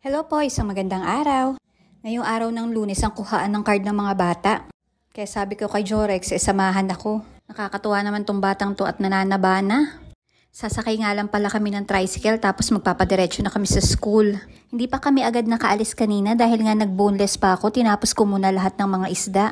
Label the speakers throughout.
Speaker 1: Hello po, isang magandang araw. Ngayong araw ng lunes ang kuhaan ng card ng mga bata. Kaya sabi ko kay Jorex, eh, samahan ako. Nakakatuwa naman tong batang to at nananabana. Sasakay nga lang pala kami ng tricycle tapos magpapadiretso na kami sa school. Hindi pa kami agad nakaalis kanina dahil nga nag-boneless pa ako, tinapos ko muna lahat ng mga isda.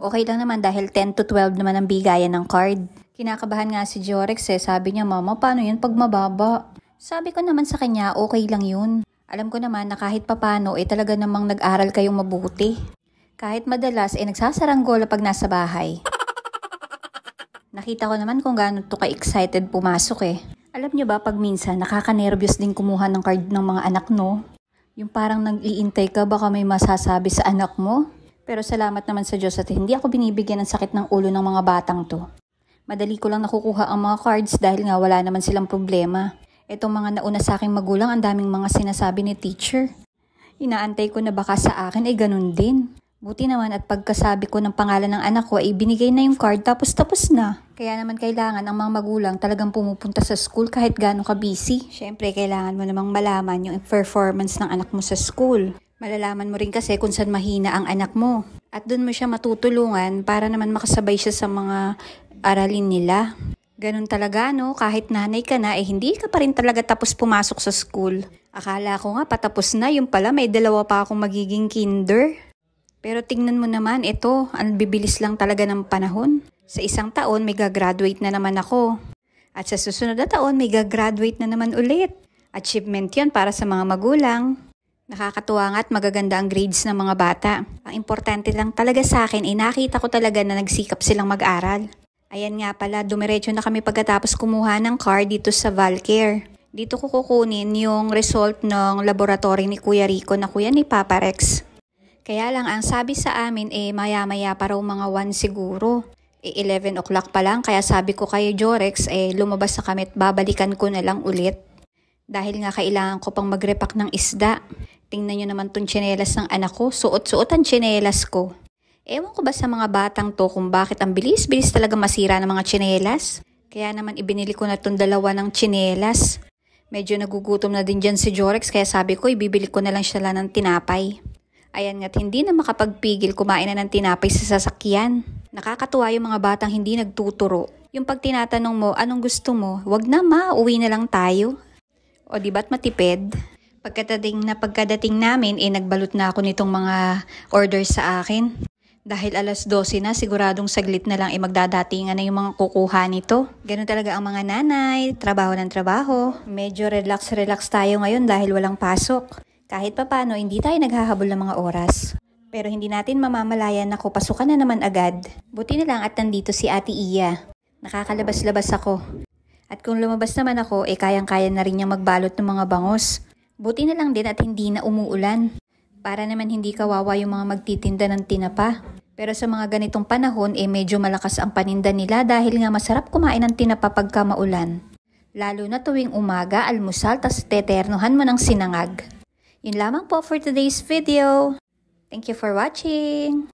Speaker 1: Okay lang naman dahil 10 to 12 naman ang bigayan ng card. Kinakabahan nga si Jorex eh, sabi niya, Mama, paano yun pag mababa? Sabi ko naman sa kanya, okay lang yun. Alam ko naman na kahit papano eh talaga namang nag-aral kayong mabuti. Kahit madalas eh nagsasaranggola pag nasa bahay. Nakita ko naman kung gaano to ka-excited pumasok eh. Alam nyo ba pag minsan nakaka-nervous din kumuha ng card ng mga anak no? Yung parang nag-iintay ka baka may masasabi sa anak mo? Pero salamat naman sa Diyos at hindi ako binibigyan ng sakit ng ulo ng mga batang to. Madali ko lang nakukuha ang mga cards dahil nga wala naman silang problema. Itong mga nauna sa aking magulang, ang daming mga sinasabi ni teacher. Inaantay ko na baka sa akin ay ganun din. Buti naman at pagkasabi ko ng pangalan ng anak ko ay binigay na yung card tapos tapos na. Kaya naman kailangan ang mga magulang talagang pumupunta sa school kahit gaano ka busy. Siyempre, kailangan mo namang malaman yung performance ng anak mo sa school. Malalaman mo rin kasi kung saan mahina ang anak mo. At doon mo siya matutulungan para naman makasabay siya sa mga aralin nila. Ganun talaga no, kahit nanay ka na eh hindi ka pa rin talaga tapos pumasok sa school. Akala ko nga patapos na, yung pala may dalawa pa akong magiging kinder. Pero tingnan mo naman, ito, ang bibilis lang talaga ng panahon. Sa isang taon may gagraduate na naman ako. At sa susunod na taon may gagraduate na naman ulit. Achievement yon para sa mga magulang. Nakakatuwa nga at magaganda ang grades ng mga bata. Ang importante lang talaga sa akin ay eh, nakita ko talaga na nagsikap silang mag-aral. Ayan nga pala, dumiretso na kami pagkatapos kumuha ng car dito sa Valcare. Dito ko kukunin yung result ng laboratory ni Kuya Rico na kuya ni Papa Kaya lang, ang sabi sa amin eh maya-maya pa mga 1 siguro. E eh, 11 o'clock pa lang, kaya sabi ko kay Jorex eh lumabas na kami at babalikan ko na lang ulit. Dahil nga kailangan ko pang magrepak ng isda. Tingnan nyo naman tong tsinelas ng anak ko, suot-suot ang tsinelas ko. Ewan ko ba sa mga batang to kung bakit ang bilis-bilis talaga masira ng mga tsinelas? Kaya naman ibinili ko na tong dalawa ng tsinelas. Medyo nagugutom na din dyan si Jorex kaya sabi ko ibibili ko na lang siya lang ng tinapay. Ayan nga't hindi na makapagpigil kumain na ng tinapay sa sasakyan. Nakakatuwa yung mga batang hindi nagtuturo. Yung pag tinatanong mo, anong gusto mo? Wag na ma, uwi na lang tayo. O di ba't matipid? Pagkadating na pagkadating namin, eh nagbalot na ako nitong mga order sa akin. Dahil alas 12 na, siguradong saglit na lang ay eh, na yung mga kukuha nito. Ganun talaga ang mga nanay, trabaho ng trabaho. Medyo relax-relax tayo ngayon dahil walang pasok. Kahit papano, hindi tayo naghahabol ng mga oras. Pero hindi natin mamamalayan na kupasukan na naman agad. Buti na lang at nandito si Ate Iya. Nakakalabas-labas ako. At kung lumabas naman ako, eh kayang-kaya na rin niyang magbalot ng mga bangos. Buti na lang din at hindi na umuulan. Para naman hindi kawawa yung mga magtitinda ng tinapa. Pero sa mga ganitong panahon, eh medyo malakas ang paninda nila dahil nga masarap kumain ng tinapa pagka maulan. Lalo na tuwing umaga, almusal, tas teternuhan mo ng sinangag. Yun lamang po for today's video. Thank you for watching!